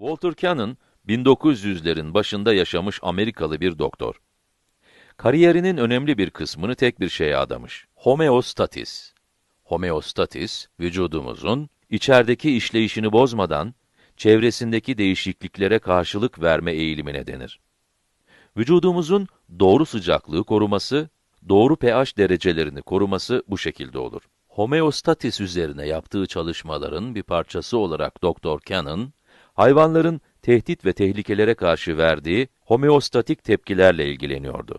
Walter Cannon, 1900'lerin başında yaşamış Amerikalı bir doktor. Kariyerinin önemli bir kısmını tek bir şeye adamış. Homeostatis. Homeostatis, vücudumuzun içerideki işleyişini bozmadan, çevresindeki değişikliklere karşılık verme eğilimine denir. Vücudumuzun doğru sıcaklığı koruması, doğru pH derecelerini koruması bu şekilde olur. Homeostatis üzerine yaptığı çalışmaların bir parçası olarak Dr. Cannon, hayvanların tehdit ve tehlikelere karşı verdiği homeostatik tepkilerle ilgileniyordu.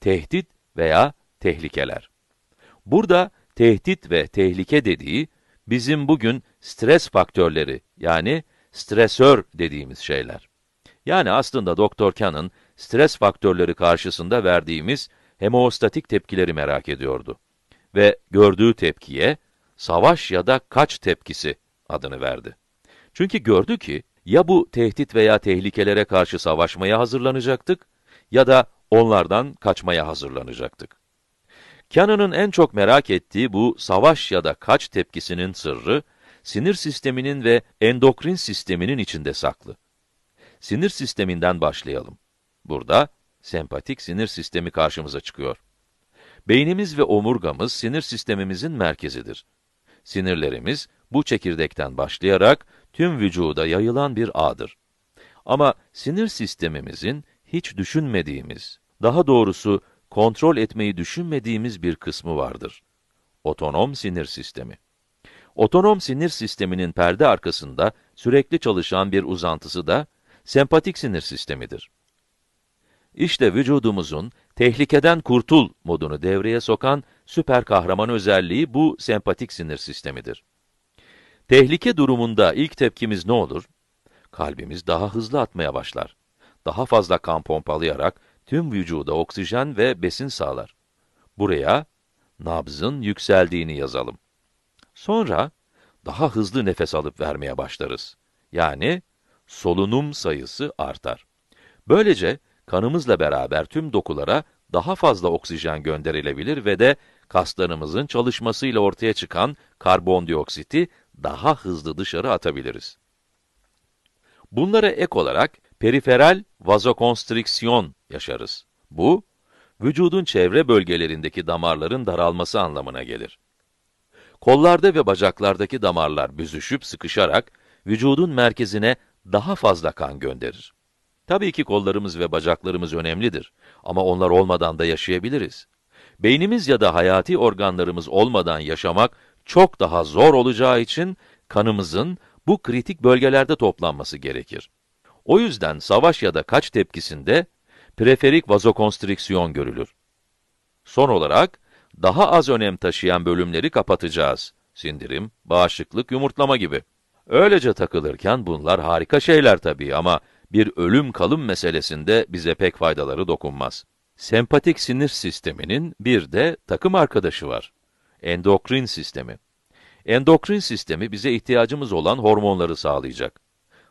Tehdit veya tehlikeler. Burada tehdit ve tehlike dediği, bizim bugün stres faktörleri yani stresör dediğimiz şeyler. Yani aslında Doktor Kanın stres faktörleri karşısında verdiğimiz hemostatik tepkileri merak ediyordu. Ve gördüğü tepkiye savaş ya da kaç tepkisi adını verdi. Çünkü gördü ki, ya bu tehdit veya tehlikelere karşı savaşmaya hazırlanacaktık, ya da onlardan kaçmaya hazırlanacaktık. Kenan'ın en çok merak ettiği bu savaş ya da kaç tepkisinin sırrı, sinir sisteminin ve endokrin sisteminin içinde saklı. Sinir sisteminden başlayalım. Burada sempatik sinir sistemi karşımıza çıkıyor. Beynimiz ve omurgamız sinir sistemimizin merkezidir. Sinirlerimiz, bu çekirdekten başlayarak tüm vücuda yayılan bir ağdır. Ama sinir sistemimizin hiç düşünmediğimiz, daha doğrusu kontrol etmeyi düşünmediğimiz bir kısmı vardır. Otonom sinir sistemi. Otonom sinir sisteminin perde arkasında sürekli çalışan bir uzantısı da sempatik sinir sistemidir. İşte vücudumuzun tehlikeden kurtul modunu devreye sokan süper kahraman özelliği bu sempatik sinir sistemidir. Tehlike durumunda ilk tepkimiz ne olur? Kalbimiz daha hızlı atmaya başlar. Daha fazla kan pompalayarak tüm vücuda oksijen ve besin sağlar. Buraya nabzın yükseldiğini yazalım. Sonra daha hızlı nefes alıp vermeye başlarız. Yani solunum sayısı artar. Böylece kanımızla beraber tüm dokulara daha fazla oksijen gönderilebilir ve de kaslarımızın çalışmasıyla ortaya çıkan karbondioksiti daha hızlı dışarı atabiliriz. Bunlara ek olarak periferal vazokonstriksiyon yaşarız. Bu, vücudun çevre bölgelerindeki damarların daralması anlamına gelir. Kollarda ve bacaklardaki damarlar büzüşüp sıkışarak vücudun merkezine daha fazla kan gönderir. Tabii ki kollarımız ve bacaklarımız önemlidir ama onlar olmadan da yaşayabiliriz. Beynimiz ya da hayati organlarımız olmadan yaşamak çok daha zor olacağı için kanımızın bu kritik bölgelerde toplanması gerekir. O yüzden savaş ya da kaç tepkisinde preferik vazokonstriksiyon görülür. Son olarak, daha az önem taşıyan bölümleri kapatacağız. Sindirim, bağışıklık, yumurtlama gibi. Öylece takılırken bunlar harika şeyler tabii ama bir ölüm kalım meselesinde bize pek faydaları dokunmaz. Sempatik sinir sisteminin bir de takım arkadaşı var. Endokrin sistemi. Endokrin sistemi bize ihtiyacımız olan hormonları sağlayacak.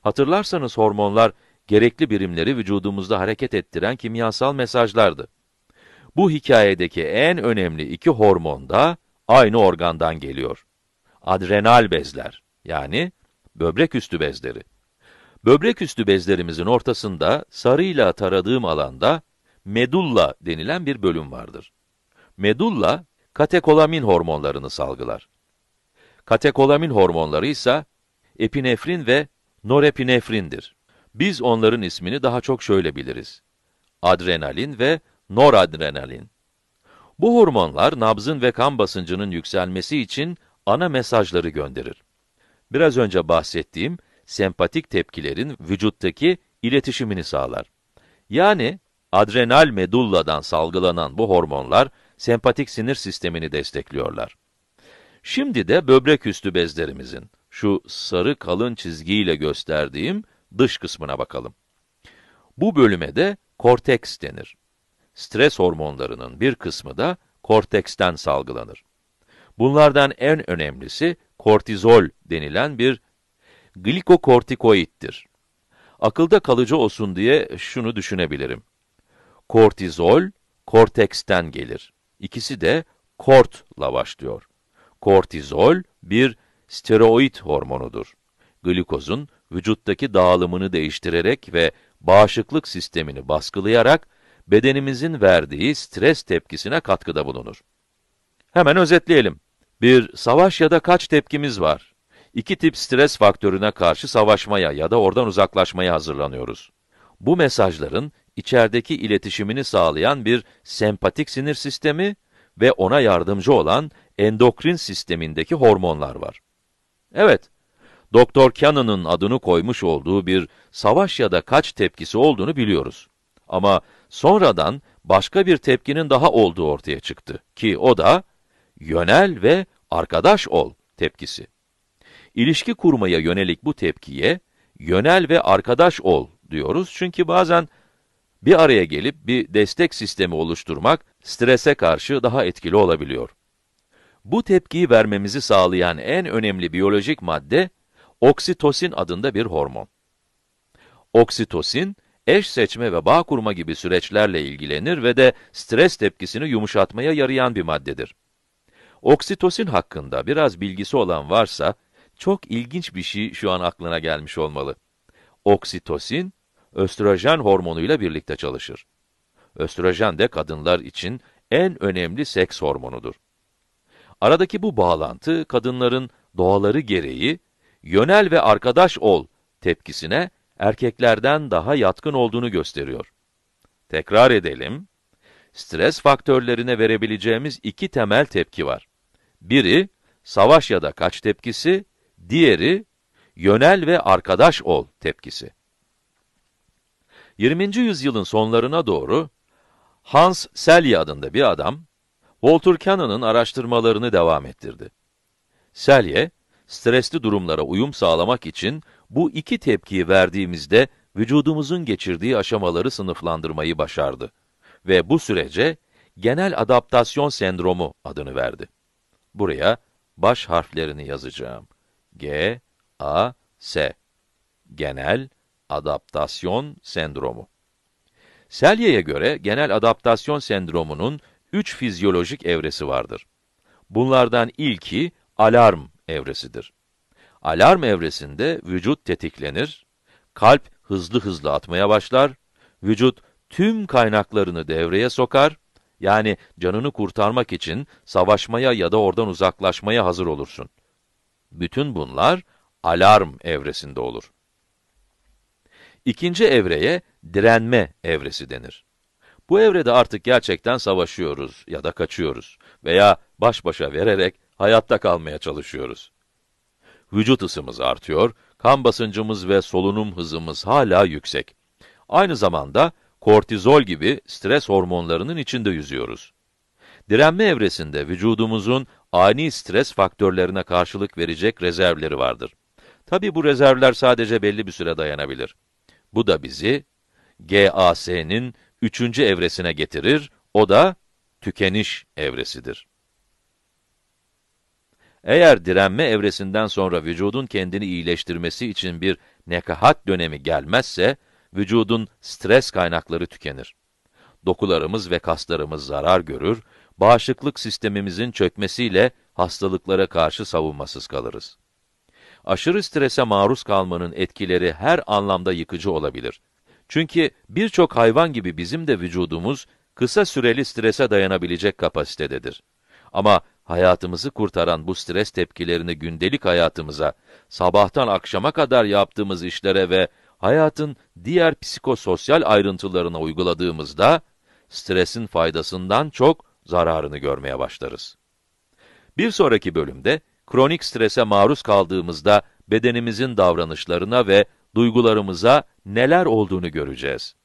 Hatırlarsanız hormonlar, gerekli birimleri vücudumuzda hareket ettiren kimyasal mesajlardı. Bu hikayedeki en önemli iki hormon da aynı organdan geliyor. Adrenal bezler, yani böbrek üstü bezleri. Böbrek üstü bezlerimizin ortasında sarıyla taradığım alanda medulla denilen bir bölüm vardır. Medulla katekolamin hormonlarını salgılar. Katekolamin hormonları ise epinefrin ve norepinefrindir. Biz onların ismini daha çok şöyle biliriz. Adrenalin ve noradrenalin. Bu hormonlar nabzın ve kan basıncının yükselmesi için ana mesajları gönderir. Biraz önce bahsettiğim sempatik tepkilerin vücuttaki iletişimini sağlar. Yani adrenal medulladan salgılanan bu hormonlar sempatik sinir sistemini destekliyorlar. Şimdi de böbrek üstü bezlerimizin, şu sarı kalın çizgiyle gösterdiğim dış kısmına bakalım. Bu bölüme de korteks denir. Stres hormonlarının bir kısmı da korteksten salgılanır. Bunlardan en önemlisi kortizol denilen bir glikokortikoittir. Akılda kalıcı olsun diye şunu düşünebilirim. Kortizol, korteksten gelir. İkisi de kortla başlıyor. Kortizol bir steroid hormonudur. Glikozun vücuttaki dağılımını değiştirerek ve bağışıklık sistemini baskılayarak bedenimizin verdiği stres tepkisine katkıda bulunur. Hemen özetleyelim. Bir Savaş ya da kaç tepkimiz var? İki tip stres faktörüne karşı savaşmaya ya da oradan uzaklaşmaya hazırlanıyoruz. Bu mesajların içerideki iletişimini sağlayan bir sempatik sinir sistemi ve ona yardımcı olan endokrin sistemindeki hormonlar var. Evet, Doktor Cannon'ın adını koymuş olduğu bir savaş ya da kaç tepkisi olduğunu biliyoruz. Ama sonradan başka bir tepkinin daha olduğu ortaya çıktı ki o da yönel ve arkadaş ol tepkisi. İlişki kurmaya yönelik bu tepkiye yönel ve arkadaş ol diyoruz çünkü bazen bir araya gelip bir destek sistemi oluşturmak, strese karşı daha etkili olabiliyor. Bu tepkiyi vermemizi sağlayan en önemli biyolojik madde, oksitosin adında bir hormon. Oksitosin, eş seçme ve bağ kurma gibi süreçlerle ilgilenir ve de stres tepkisini yumuşatmaya yarayan bir maddedir. Oksitosin hakkında biraz bilgisi olan varsa, çok ilginç bir şey şu an aklına gelmiş olmalı. Oksitosin, östrojen hormonuyla birlikte çalışır. Östrojen de kadınlar için en önemli seks hormonudur. Aradaki bu bağlantı, kadınların doğaları gereği, yönel ve arkadaş ol tepkisine erkeklerden daha yatkın olduğunu gösteriyor. Tekrar edelim, stres faktörlerine verebileceğimiz iki temel tepki var. Biri, savaş ya da kaç tepkisi, diğeri, yönel ve arkadaş ol tepkisi. 20. yüzyılın sonlarına doğru Hans Selye adında bir adam, Walter Cannon'ın araştırmalarını devam ettirdi. Selye, stresli durumlara uyum sağlamak için bu iki tepkiyi verdiğimizde vücudumuzun geçirdiği aşamaları sınıflandırmayı başardı ve bu sürece genel adaptasyon sendromu adını verdi. Buraya baş harflerini yazacağım. G, A, S. Genel adaptasyon sendromu. Selye'ye göre genel adaptasyon sendromunun üç fizyolojik evresi vardır. Bunlardan ilki alarm evresidir. Alarm evresinde vücut tetiklenir, kalp hızlı hızlı atmaya başlar, vücut tüm kaynaklarını devreye sokar, yani canını kurtarmak için savaşmaya ya da oradan uzaklaşmaya hazır olursun. Bütün bunlar alarm evresinde olur. İkinci evreye direnme evresi denir. Bu evrede artık gerçekten savaşıyoruz ya da kaçıyoruz veya baş başa vererek hayatta kalmaya çalışıyoruz. Vücut ısımız artıyor, kan basıncımız ve solunum hızımız hala yüksek. Aynı zamanda kortizol gibi stres hormonlarının içinde yüzüyoruz. Direnme evresinde vücudumuzun ani stres faktörlerine karşılık verecek rezervleri vardır. Tabi bu rezervler sadece belli bir süre dayanabilir. Bu da bizi GAS'nin üçüncü evresine getirir, o da tükeniş evresidir. Eğer direnme evresinden sonra vücudun kendini iyileştirmesi için bir nekahat dönemi gelmezse, vücudun stres kaynakları tükenir. Dokularımız ve kaslarımız zarar görür, bağışıklık sistemimizin çökmesiyle hastalıklara karşı savunmasız kalırız aşırı strese maruz kalmanın etkileri her anlamda yıkıcı olabilir. Çünkü birçok hayvan gibi bizim de vücudumuz kısa süreli strese dayanabilecek kapasitededir. Ama hayatımızı kurtaran bu stres tepkilerini gündelik hayatımıza, sabahtan akşama kadar yaptığımız işlere ve hayatın diğer psikososyal ayrıntılarına uyguladığımızda, stresin faydasından çok zararını görmeye başlarız. Bir sonraki bölümde kronik strese maruz kaldığımızda bedenimizin davranışlarına ve duygularımıza neler olduğunu göreceğiz.